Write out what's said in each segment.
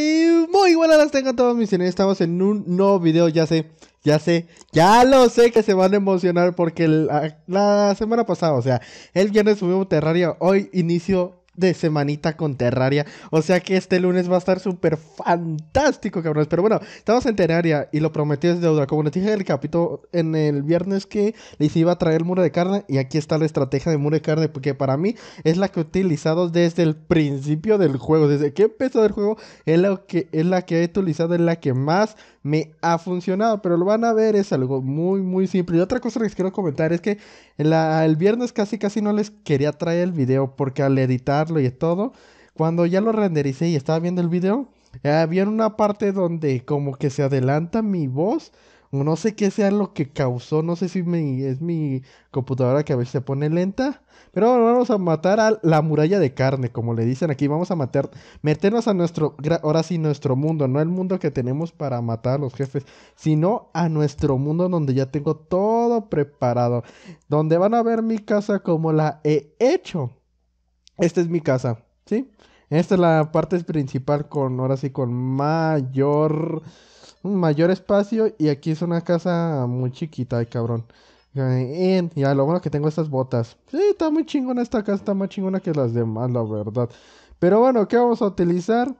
Y muy buenas las tengan todos mis señores, Estamos en un nuevo video, ya sé, ya sé, ya lo sé que se van a emocionar porque la, semana pasada, o sea, el viernes subimos Terraria, hoy inicio de semanita con Terraria. O sea que este lunes va a estar súper fantástico, cabrones. Pero bueno, estamos en Terraria y lo prometí desde deuda. Como les dije el capítulo, en el viernes que les iba a traer el muro de carne. Y aquí está la estrategia de muro de carne. Porque para mí es la que he utilizado desde el principio del juego. Desde que empezó el juego es que, es la que he utilizado, es la que más me ha funcionado, pero lo van a ver, es algo muy, muy simple. Y otra cosa que les quiero comentar es que el viernes casi, casi no les quería traer el video porque al editarlo y todo, cuando ya lo rendericé y estaba viendo el video, había una parte donde como que se adelanta mi voz no sé qué sea lo que causó, no sé si es mi computadora que a veces se pone lenta. Pero bueno, vamos a matar a la muralla de carne, como le dicen aquí. Vamos a matar, meternos a nuestro, ahora sí, nuestro mundo. No el mundo que tenemos para matar a los jefes, sino a nuestro mundo donde ya tengo todo preparado. Donde van a ver mi casa como la he hecho. Esta es mi casa, ¿sí? Esta es la parte principal con, ahora sí, con mayor mayor espacio y aquí es una casa muy chiquita, ay cabrón. Y ya lo bueno que tengo estas botas. Sí, está muy chingona esta casa, está más chingona que las demás, la verdad. Pero bueno, ¿qué vamos a utilizar?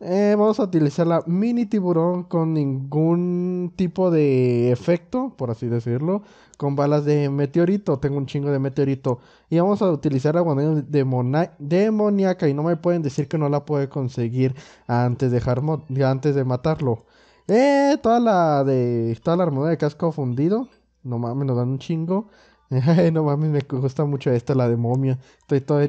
Eh, vamos a utilizar la mini tiburón con ningún tipo de efecto, por así decirlo, con balas de meteorito. Tengo un chingo de meteorito. Y vamos a utilizar la de demoníaca. Y no me pueden decir que no la puede conseguir antes de, antes de matarlo. Eh, toda la de toda la armadura de casco fundido. No mames, nos dan un chingo. no mames, me gusta mucho esta, la de momia. todo.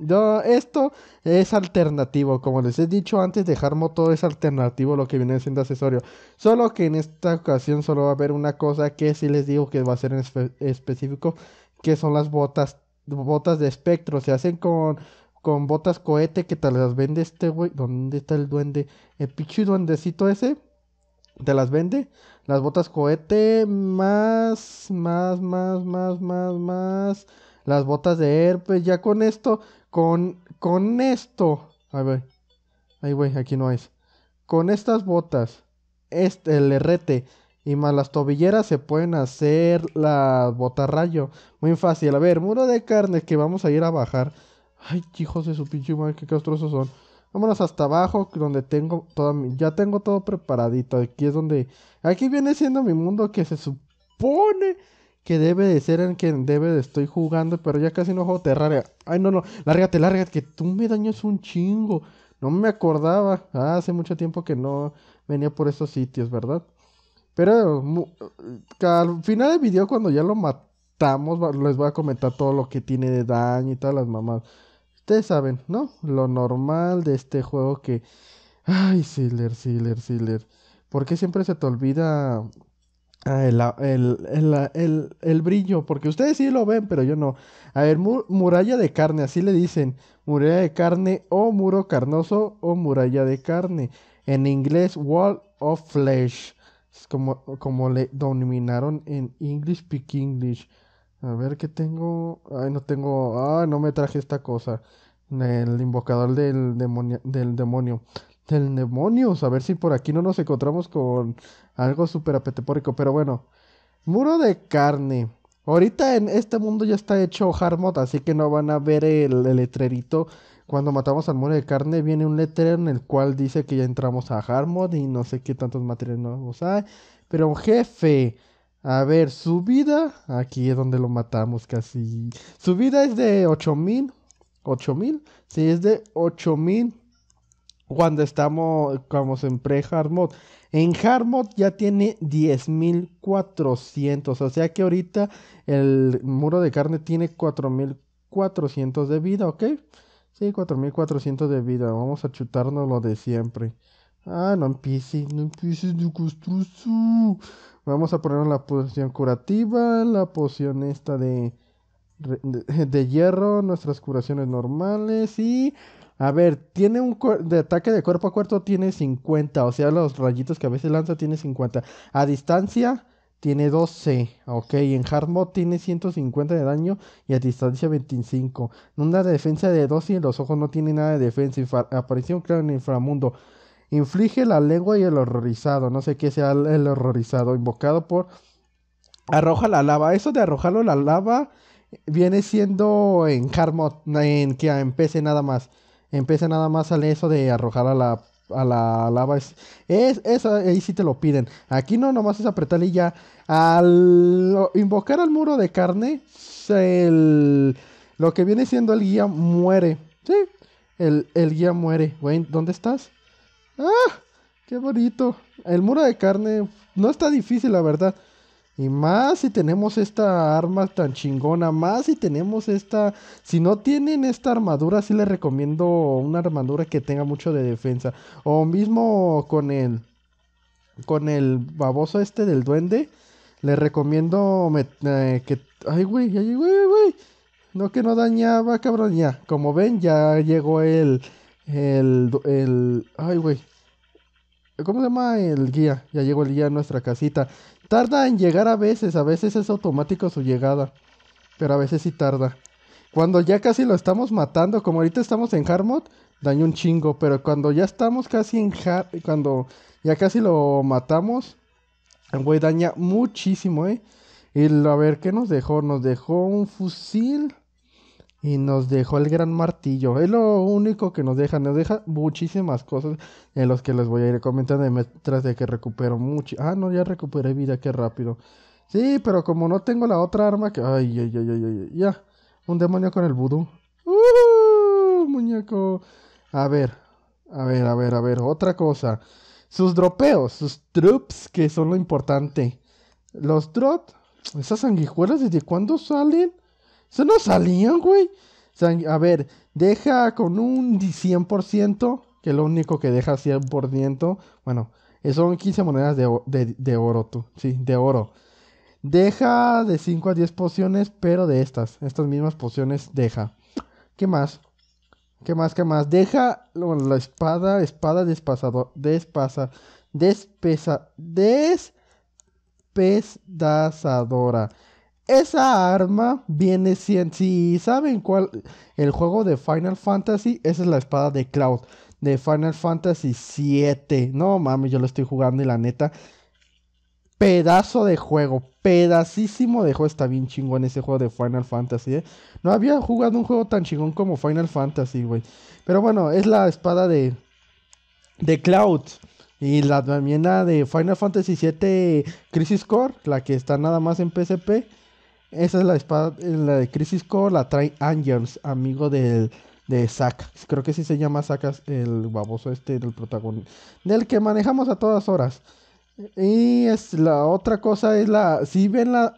Yo, esto es alternativo. Como les he dicho antes, dejar moto es alternativo lo que viene siendo accesorio. Solo que en esta ocasión solo va a haber una cosa que si les digo que va a ser en específico. Que son las botas. Botas de espectro. Se hacen con. Con botas cohete que tal las vende este güey. ¿Dónde está el duende? El pichu duendecito ese te las vende. Las botas cohete más, más, más, más, más, más. Las botas de herpes. Ya con esto, con, con esto. A ver, Ahí voy, aquí no es. Con estas botas, este, el RT y más las tobilleras se pueden hacer las botas rayo. Muy fácil. A ver, muro de carne que vamos a ir a bajar. Ay, hijos de su pinche madre, que castrosos son. Vámonos hasta abajo, donde tengo toda mi... Ya tengo todo preparadito. Aquí es donde... Aquí viene siendo mi mundo que se supone que debe de ser en que debe de estoy jugando, pero ya casi no juego Terraria. Ay, no, no, lárgate, lárgate, que tú me dañas un chingo. No me acordaba. Ah, hace mucho tiempo que no venía por esos sitios, ¿verdad? Pero al final del video, cuando ya lo matamos, les voy a comentar todo lo que tiene de daño y todas las mamás. Ustedes saben, ¿no? Lo normal de este juego que... Ay, Siller, Siller, Siller. ¿Por qué siempre se te olvida ah, ah, ah, el, brillo, porque ustedes sí lo ven, pero yo no. A ver, muralla de carne, así le dicen. Muralla de carne o muro carnoso o muralla de carne. En inglés, wall of flesh. como, como le dominaron en English, speak English. A ver qué tengo. Ay, no tengo. Ay, ah, no me traje esta cosa. El invocador del demonio. Del demonio. Del demonio. A ver si por aquí no nos encontramos con algo súper apetepórico. Pero bueno. Muro de carne. Ahorita en este mundo ya está hecho Harmod. así que no van a ver el, letrerito. Cuando matamos al muro de carne viene un letrero en el cual dice que ya entramos a Harmod. y no sé qué tantos materiales nuevos hay. Pero jefe, a ver, su vida, aquí es donde lo matamos casi. Su vida es de 8000. 8000, sí, es de 8000 cuando estamos como en pre-hard En hard ya tiene 10400, o sea que ahorita el muro de carne tiene 4400 de vida, ¿ok? Sí, 4400 de vida, vamos a chutarnos lo de siempre. Ah, no empieces, no empieces de construcción. Vamos a poner la poción curativa, la poción esta de, de, hierro, nuestras curaciones normales y... A ver, tiene un de ataque de cuerpo a cuerpo tiene 50, o sea, los rayitos que a veces lanza tiene 50. A distancia tiene 12, ok, en hard mode tiene 150 de daño y a distancia 25. Una defensa de 12 y en los ojos no tiene nada de defensa. aparición claro en inframundo. Inflige la lengua y el horrorizado, no sé qué sea el horrorizado, invocado por... Arroja la lava. Eso de arrojarlo la lava viene siendo en harmot. en que empiece nada más. Empiece nada más Sale eso de arrojar a la, lava. Es, es, ahí sí te lo piden. Aquí no, nomás es apretar y ya. Al invocar al muro de carne, el, lo que viene siendo el guía muere. Sí, el, el guía muere. Wayne, ¿dónde estás? ¡Ah! ¡Qué bonito! El muro de carne no está difícil, la verdad. Y más si tenemos esta arma tan chingona, más si tenemos esta... Si no tienen esta armadura, sí les recomiendo una armadura que tenga mucho de defensa. O mismo con el... Con el baboso este del duende, les recomiendo eh, que... Ay, güey, ay, güey, güey. No que no dañaba, cabrón, ya. Como ven, ya llegó el... El, el, ay, güey. ¿Cómo se llama el guía? Ya llegó el guía a nuestra casita. Tarda en llegar a veces, a veces es automático su llegada. Pero a veces sí tarda. Cuando ya casi lo estamos matando, como ahorita estamos en hard mode, un chingo. Pero cuando ya estamos casi en hard, cuando ya casi lo matamos, güey daña muchísimo, eh. Y a ver, ¿qué nos dejó? Nos dejó un fusil y nos dejó el gran martillo. Es lo único que nos deja. Nos deja muchísimas cosas en los que les voy a ir comentando mientras de que recupero mucho. Ah, no, ya recuperé vida, qué rápido. Sí, pero como no tengo la otra arma que... Ay, ay, ay, ay, ay, ya. Un demonio con el vudú. ¡Uh-huh! Muñeco. A ver, a ver, a ver, a ver. Otra cosa. Sus dropeos, sus troops que son lo importante. Los drops, esas sanguijuelas, ¿desde cuándo salen? Eso no salía, güey. a ver, deja con un 100%, que lo único que deja 100%. Bueno, son 15 monedas de, oro, tú. Sí, de oro. Deja de 5 a 10 pociones, pero de estas. Estas mismas pociones deja. ¿Qué más? ¿Qué más? ¿Qué más? Deja la espada, espada despasado, despasa, despesa, despedazadora. Esa arma viene 100... Si saben cuál. El juego de Final Fantasy. Esa es la espada de Cloud. De Final Fantasy VII... No mames, yo lo estoy jugando y la neta. Pedazo de juego. Pedacísimo de juego. Está bien chingón ese juego de Final Fantasy. ¿eh? No había jugado un juego tan chingón como Final Fantasy, güey. Pero bueno, es la espada de. De Cloud. Y la también de Final Fantasy VII... Crisis Core. La que está nada más en PSP esa es la espada, eh, la de Crisis Core, la trae Angels, amigo del, de Zack. Creo que sí se llama Zack el baboso este del protagonista, del que manejamos a todas horas. Y es la otra cosa es la, si ven la,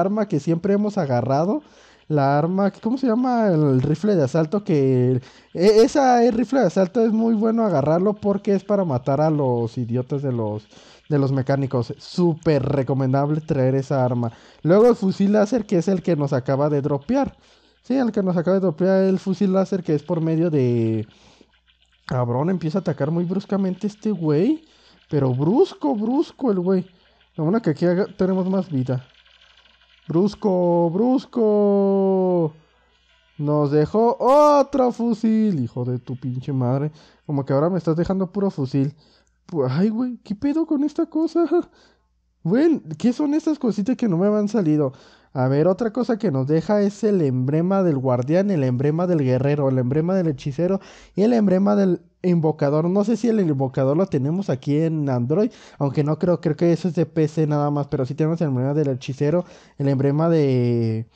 arma que siempre hemos agarrado, la arma, ¿cómo se llama? El rifle de asalto que... E, esa rifle de asalto es muy bueno agarrarlo porque es para matar a los idiotas de los de los mecánicos. Súper recomendable traer esa arma. Luego el fusil láser, que es el que nos acaba de dropear. Sí, el que nos acaba de dropear el fusil láser, que es por medio de. Cabrón, empieza a atacar muy bruscamente este güey. Pero brusco, brusco el güey. Lo bueno que aquí tenemos más vida. Brusco, brusco. Nos dejó otro fusil, hijo de tu pinche madre. Como que ahora me estás dejando puro fusil. Pues, ay, güey, ¿qué pedo con esta cosa? Güey, ¿qué son estas cositas que no me han salido? A ver, otra cosa que nos deja es el emblema del guardián, el emblema del guerrero, el emblema del hechicero y el emblema del invocador. No sé si el invocador lo tenemos aquí en Android, aunque no creo, creo que eso es de PC nada más, pero sí tenemos el emblema del hechicero, el emblema de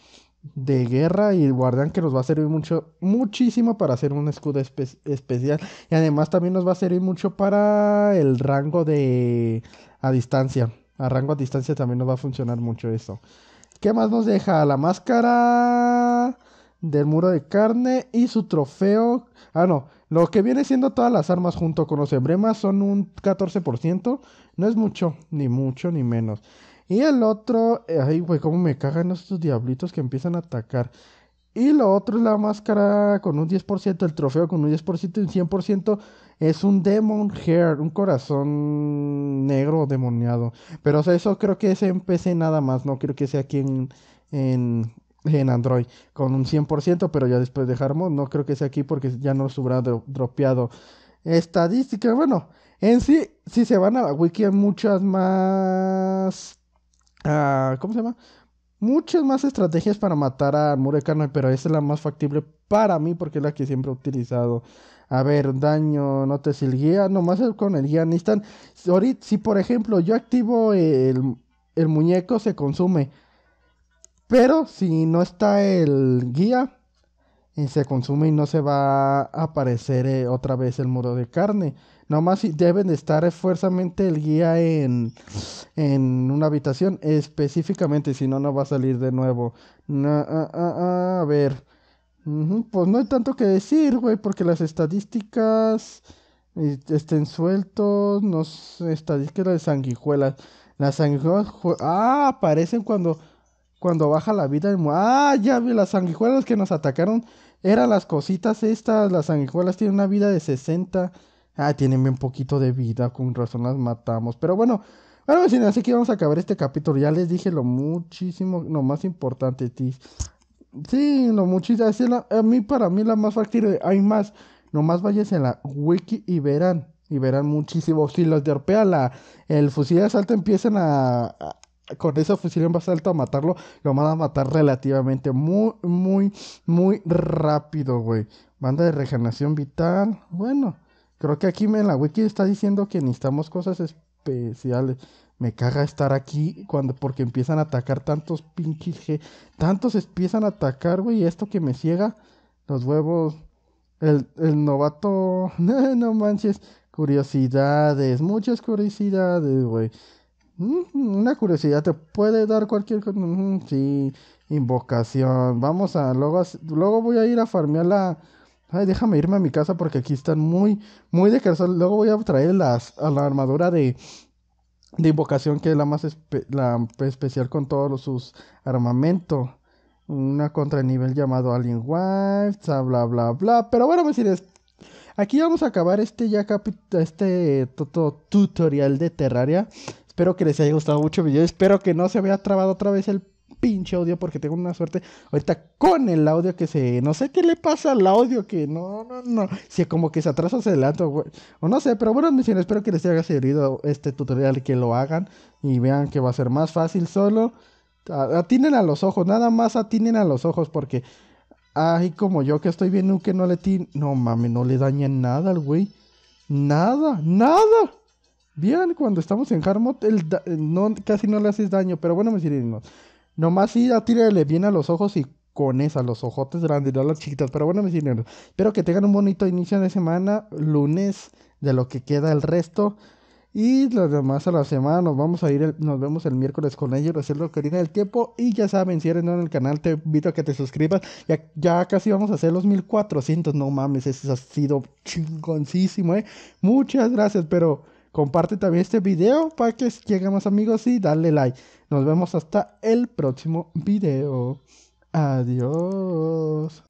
de guerra y guardián que nos va a servir mucho, muchísimo para hacer un escudo especial. Y además también nos va a servir mucho para el rango de a distancia. A rango a distancia también nos va a funcionar mucho eso. ¿Qué más nos deja? La máscara del muro de carne y su trofeo. Ah, no. Lo que viene siendo todas las armas junto con los emblemas son un 14%. No es mucho, ni mucho, ni menos. Y el otro, eh, ay, güey, cómo me cagan estos diablitos que empiezan a atacar. Y lo otro es la máscara con un 10%, el trofeo con un 10% y un 100% es un Demon Hair, un corazón negro demoniado. Pero eso creo que es en PC nada más, no creo que sea aquí en, Android con un 100%, pero ya después de no creo que sea aquí porque ya no nos hubiera dropeado estadística. Bueno, en sí, si se van a la wiki hay muchas más Ah, ¿Cómo se llama? Muchas más estrategias para matar a carne, pero esta es la más factible para mí porque es la que siempre he utilizado. A ver, daño, notes el guía, nomás con el guía Ahorita, si por ejemplo yo activo el, muñeco, se consume. Pero si no está el guía, eh, se consume y no se va a aparecer eh, otra vez el muro de carne. Nomás deben estar fuertemente el guía en, una habitación específicamente, si no, no va a salir de nuevo. Ah, ah, ah, a, ver. pues no hay tanto que decir, güey, porque las estadísticas estén sueltos, no estadísticas de sanguijuelas. Las sanguijuelas, ah, aparecen cuando, cuando baja la vida. ah, ya vi, las sanguijuelas que nos atacaron eran las cositas estas. Las sanguijuelas tienen una vida de 60. Ah, tienen bien poquito de vida, con razón las matamos. Pero bueno, bueno, así que vamos a acabar este capítulo. Ya les dije lo muchísimo, lo más importante, Tis. Sí, lo muchísimo. Es a mí, para mí, la más factible. Hay más. Nomás vayas en la wiki y verán. Y verán muchísimo. Si los de la, el fusil de asalto empiezan a, con ese fusil de asalto a matarlo, lo van a matar relativamente muy, muy, muy rápido, güey. Banda de regeneración vital, bueno. Creo que aquí en la wiki está diciendo que necesitamos cosas especiales. Me caga estar aquí cuando porque empiezan a atacar tantos pinches G. Tantos empiezan a atacar, güey. Esto que me ciega. Los huevos. El, el novato. no manches. Curiosidades. Muchas curiosidades, güey. Una curiosidad te puede dar cualquier cosa. Sí. Invocación. Vamos a. Luego, luego voy a ir a farmear la Ay, déjame irme a mi casa porque aquí están muy, muy de Luego voy a traer las, la armadura de, invocación que es la más especial con todos sus armamentos. Una contra nivel llamado Alien Wife, bla, bla, bla. Pero bueno, me pues, aquí vamos a acabar este ya este todo tutorial de Terraria. Espero que les haya gustado mucho el video. Espero que no se haya trabado otra vez el pinche audio porque tengo una suerte ahorita con el audio que se... No sé qué le pasa al audio que no, no, no. Si como que se atrasa o se adelanta o, no sé, pero bueno, mis espero que les haya servido este tutorial, que lo hagan y vean que va a ser más fácil solo. Atinen a los ojos, nada más atinen a los ojos porque... Ay, como yo que estoy bien, que no le tin... No mames, no le dañen nada al güey. Nada, nada. Bien, cuando estamos en Harmot, el casi no le haces daño. Pero bueno, mis sirenos. Nomás sí, a tírale bien a los ojos y con esa, los ojotes grandes, no las chiquitas. Pero bueno, mis dineros, espero que tengan un bonito inicio de semana, lunes, de lo que queda el resto. Y las demás a la semana nos vamos a ir, nos vemos el miércoles con ellos, hacer lo que del tiempo. Y ya saben, si eres nuevo en el canal, te invito a que te suscribas. Ya, ya casi vamos a hacer los 1400, no mames, eso ha sido chingoncísimo, eh. Muchas gracias, pero... Comparte también este video para que lleguen más amigos y dale like. Nos vemos hasta el próximo video. Adiós.